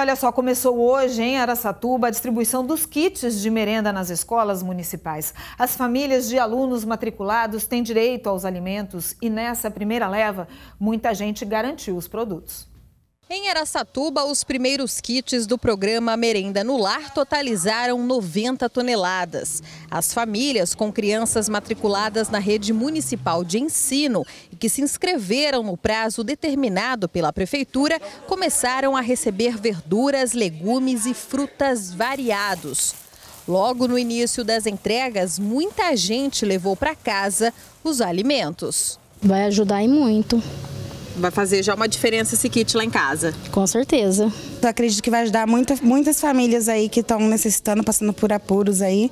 Olha só, começou hoje em Aracatuba a distribuição dos kits de merenda nas escolas municipais. As famílias de alunos matriculados têm direito aos alimentos e nessa primeira leva, muita gente garantiu os produtos. Em Aracatuba, os primeiros kits do programa Merenda no Lar totalizaram 90 toneladas. As famílias com crianças matriculadas na rede municipal de ensino e que se inscreveram no prazo determinado pela prefeitura começaram a receber verduras, legumes e frutas variados. Logo no início das entregas, muita gente levou para casa os alimentos. Vai ajudar em muito vai fazer já uma diferença esse kit lá em casa. Com certeza acredito que vai ajudar muita, muitas famílias aí que estão necessitando, passando por apuros aí,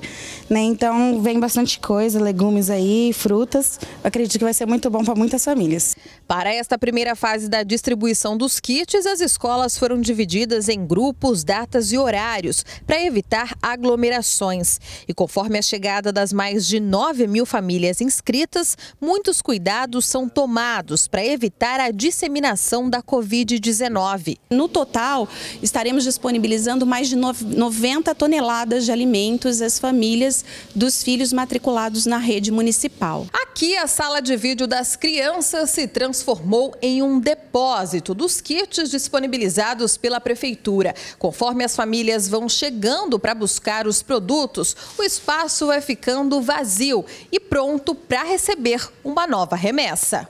né? Então vem bastante coisa, legumes aí, frutas. Acredito que vai ser muito bom para muitas famílias. Para esta primeira fase da distribuição dos kits, as escolas foram divididas em grupos, datas e horários para evitar aglomerações. E conforme a chegada das mais de 9 mil famílias inscritas, muitos cuidados são tomados para evitar a disseminação da Covid-19. No total, estaremos disponibilizando mais de 90 toneladas de alimentos às famílias dos filhos matriculados na rede municipal. Aqui, a sala de vídeo das crianças se transformou em um depósito dos kits disponibilizados pela Prefeitura. Conforme as famílias vão chegando para buscar os produtos, o espaço vai ficando vazio e pronto para receber uma nova remessa.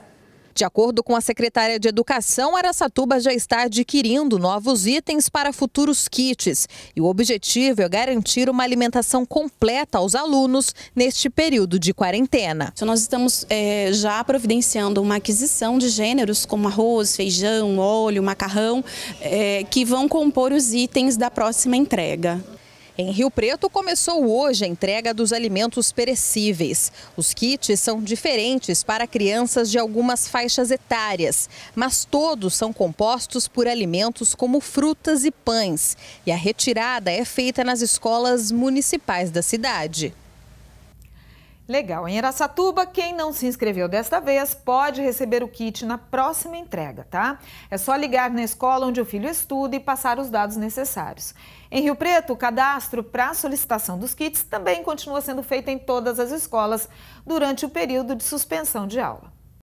De acordo com a secretária de Educação, Araçatuba já está adquirindo novos itens para futuros kits. E o objetivo é garantir uma alimentação completa aos alunos neste período de quarentena. Então, nós estamos é, já providenciando uma aquisição de gêneros como arroz, feijão, óleo, macarrão, é, que vão compor os itens da próxima entrega. Em Rio Preto, começou hoje a entrega dos alimentos perecíveis. Os kits são diferentes para crianças de algumas faixas etárias, mas todos são compostos por alimentos como frutas e pães. E a retirada é feita nas escolas municipais da cidade. Legal. Em Araçatuba, quem não se inscreveu desta vez pode receber o kit na próxima entrega, tá? É só ligar na escola onde o filho estuda e passar os dados necessários. Em Rio Preto, o cadastro para solicitação dos kits também continua sendo feito em todas as escolas durante o período de suspensão de aula.